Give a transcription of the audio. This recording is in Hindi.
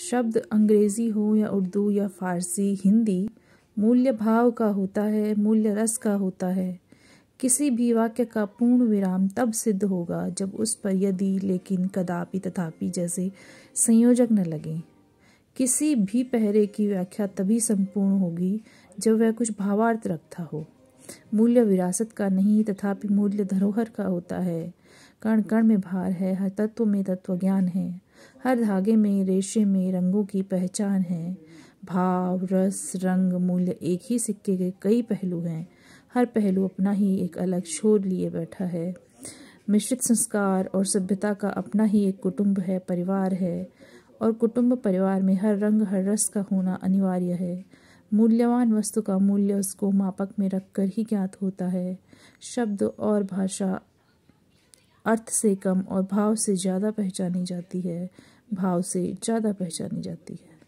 शब्द अंग्रेज़ी हो या उर्दू या फारसी हिंदी मूल्य भाव का होता है मूल्य रस का होता है किसी भी वाक्य का पूर्ण विराम तब सिद्ध होगा जब उस पर यदि लेकिन कदापि तथापि जैसे संयोजक न लगें किसी भी पहरे की व्याख्या तभी संपूर्ण होगी जब वह कुछ भावार्थ रखता हो मूल्य विरासत का नहीं तथापि मूल्य धरोहर का होता है कण कण में भार है हर तत्व में तत्व ज्ञान है हर धागे में रेशे में रंगों की पहचान है भाव रस रंग मूल्य एक ही सिक्के के कई पहलू हैं हर पहलू अपना ही एक अलग शोर लिए बैठा है मिश्रित संस्कार और सभ्यता का अपना ही एक कुटुंब है परिवार है और कुटुंब परिवार में हर रंग हर रस का होना अनिवार्य है मूल्यवान वस्तु का मूल्य उसको मापक में रखकर ही ज्ञात होता है शब्द और भाषा अर्थ से कम और भाव से ज़्यादा पहचानी जाती है भाव से ज़्यादा पहचानी जाती है